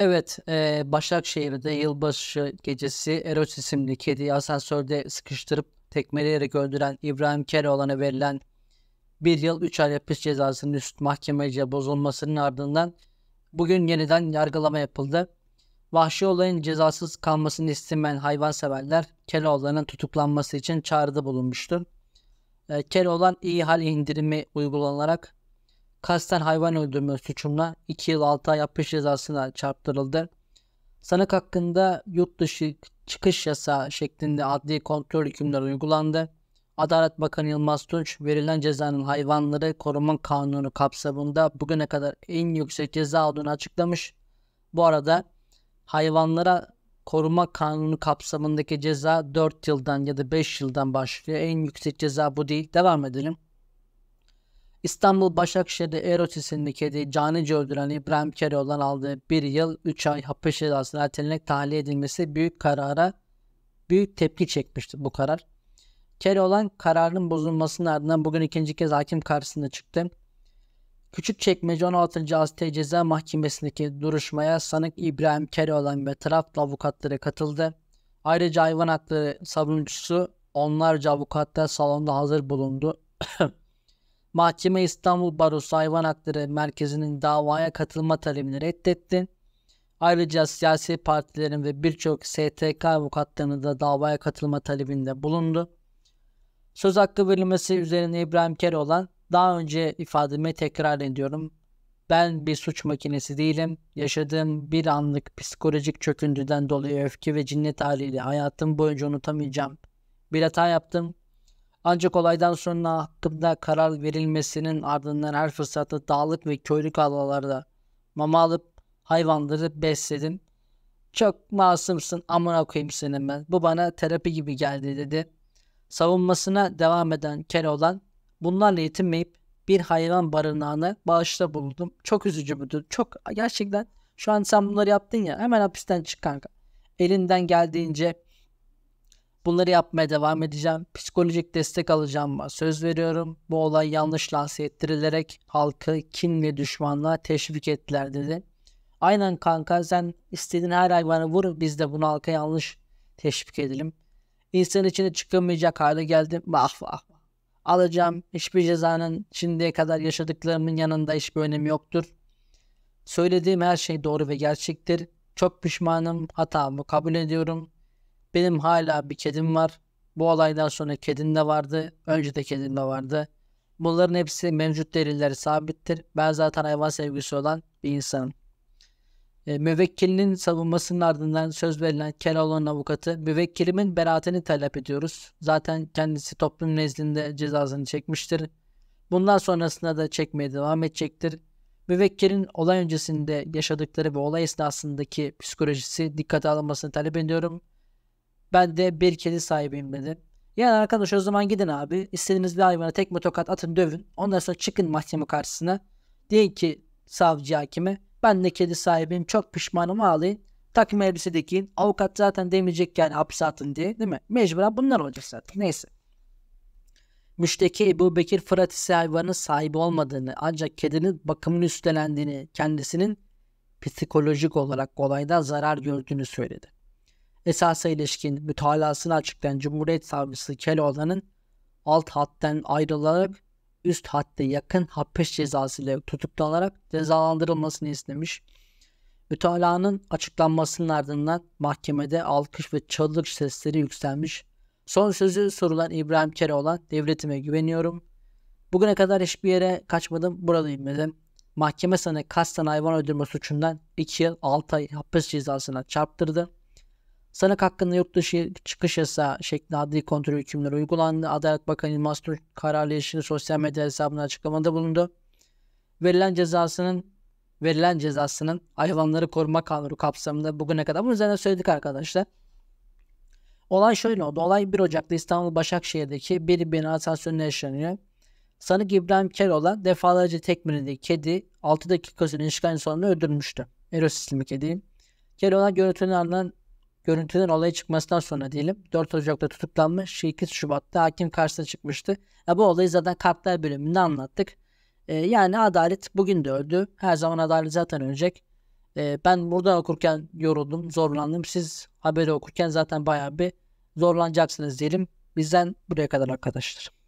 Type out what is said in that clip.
Evet, e, Başakşehir'de yılbaşı gecesi Eros isimli kediyi asansörde sıkıştırıp tekmeleyerek öldüren İbrahim Keloğlan'a verilen bir yıl 3 ay hapis cezasının üst mahkemece bozulmasının ardından bugün yeniden yargılama yapıldı. Vahşi olayın cezasız kalmasını istemeyen hayvanseverler Keloğlan'ın tutuklanması için çağrıda bulunmuştur. E, Keloğlan iyi hal indirimi uygulanarak kasten hayvan öldürme suçumla 2 yıl 6 ay hapis cezasına çarptırıldı. Sanık hakkında yurt dışı çıkış yasağı şeklinde adli kontrol hükümleri uygulandı. Adalet Bakanı Yılmaz Tunç verilen cezanın hayvanları koruma kanunu kapsamında bugüne kadar en yüksek ceza olduğunu açıklamış. Bu arada hayvanlara koruma kanunu kapsamındaki ceza 4 yıldan ya da 5 yıldan başlıyor. En yüksek ceza bu değil. Devam edelim. İstanbul Başakşehir'de Eros isimli kediyi canice öldüren İbrahim Keloğlan aldığı bir yıl 3 ay hapis cezasına ertelenerek tahliye edilmesi büyük karara büyük tepki çekmişti bu karar. Keloğlan kararının bozulmasının ardından bugün ikinci kez hakim karşısında çıktı. Küçük çekmece 16. Asya Ceza Mahkemesi'ndeki duruşmaya sanık İbrahim Keloğlan ve taraf avukatları katıldı. Ayrıca hayvan hakları savunucusu onlarca avukatlar salonda hazır bulundu. Mahkeme İstanbul Barosu Hayvan Hakları Merkezi'nin davaya katılma talebini reddetti. Ayrıca siyasi partilerin ve birçok STK avukatlarının da davaya katılma talebinde bulundu. Söz hakkı verilmesi üzerine İbrahim Keroğlan, daha önce ifademi tekrar ediyorum. Ben bir suç makinesi değilim. Yaşadığım bir anlık psikolojik çöküntüden dolayı öfke ve cinnet haliyle hayatım boyunca unutamayacağım. Bir hata yaptım. Ancak olaydan sonra hakkında karar verilmesinin ardından her fırsatta dağlık ve köylük havalarda mama alıp hayvanları besledim. Çok masumsun amına koyayım seni ben. Bu bana terapi gibi geldi dedi. Savunmasına devam eden Keloğlan bunlarla yetinmeyip bir hayvan barınağını bağışta buldum. Çok üzücü budur. Çok gerçekten şu an sen bunları yaptın ya hemen hapisten çık kanka. Elinden geldiğince Bunları yapmaya devam edeceğim. Psikolojik destek alacağım. Söz veriyorum. Bu olay yanlış lanse ettirilerek halkı kin ve düşmanlığa teşvik ettiler dedi. Aynen kanka sen istediğin her hayvanı vur biz de bunu halka yanlış teşvik edelim. İnsan içine çıkamayacak hale geldim. Vah vah. Alacağım hiçbir cezanın şimdiye kadar yaşadıklarımın yanında hiçbir önemi yoktur. Söylediğim her şey doğru ve gerçektir. Çok pişmanım, hatamı kabul ediyorum. Benim hala bir kedim var. Bu olaydan sonra kedim de vardı. Önce de kedim de vardı. Bunların hepsi mevcut delilleri sabittir. Ben zaten hayvan sevgisi olan bir insanım. E, müvekkilinin savunmasının ardından söz verilen Keloğlu'nun avukatı müvekkilimin beraatini talep ediyoruz. Zaten kendisi toplum nezdinde cezasını çekmiştir. Bundan sonrasında da çekmeye devam edecektir. Müvekkilin olay öncesinde yaşadıkları ve olay esnasındaki psikolojisi dikkate alınmasını talep ediyorum. Ben de bir kedi sahibiyim dedi. Yani arkadaş o zaman gidin abi. İstediğiniz bir hayvana tek motokat atın dövün. Ondan sonra çıkın mahkeme karşısına. Deyin ki savcı hakime ben de kedi sahibiyim çok pişmanım ağlayın. Takım elbise de Avukat zaten demeyecek yani hapse atın diye değil mi? Mecburen bunlar olacak zaten. Neyse. Müşteki Ebu Bekir Fırat ise hayvanın sahibi olmadığını ancak kedinin bakımını üstlendiğini kendisinin psikolojik olarak olayda zarar gördüğünü söyledi esasa ilişkin mütalasını açıklayan Cumhuriyet Savcısı Keloğlan'ın alt hatten ayrılarak üst hatta yakın hapis cezası ile tutuklanarak cezalandırılmasını istemiş. Mütalanın açıklanmasının ardından mahkemede alkış ve çığlık sesleri yükselmiş. Son sözü sorulan İbrahim Keloğlan devletime güveniyorum. Bugüne kadar hiçbir yere kaçmadım buradayım dedim. Mahkeme sana kasten hayvan öldürme suçundan 2 yıl 6 ay hapis cezasına çarptırdı. Sanık hakkında yurt dışı çıkış yasağı şeklinde adli kontrol hükümleri uygulandı. Adalet Bakanı Yılmaz Türk kararla ilişkili sosyal medya hesabına açıklamada bulundu. Verilen cezasının verilen cezasının hayvanları koruma kanunu kapsamında bugüne kadar bunu zaten söyledik arkadaşlar. Olay şöyle oldu. Olay 1 Ocak'ta İstanbul Başakşehir'deki bir bina asansörüne yaşanıyor. Sanık İbrahim Keloğlan defalarca tekmelediği kedi 6 dakika süren işkence sonunda öldürmüştü Erosisli kedi Keloğlan görüntünün ardından Görüntüden olaya çıkmasından sonra diyelim 4 Ocak'ta tutuklanmış 8 şey Şubat'ta hakim karşısına çıkmıştı. Ya e, bu olayı zaten kartlar bölümünde anlattık. E, yani adalet bugün de öldü. Her zaman adalet zaten ölecek. E, ben burada okurken yoruldum, zorlandım. Siz haberi okurken zaten bayağı bir zorlanacaksınız diyelim. Bizden buraya kadar arkadaşlar.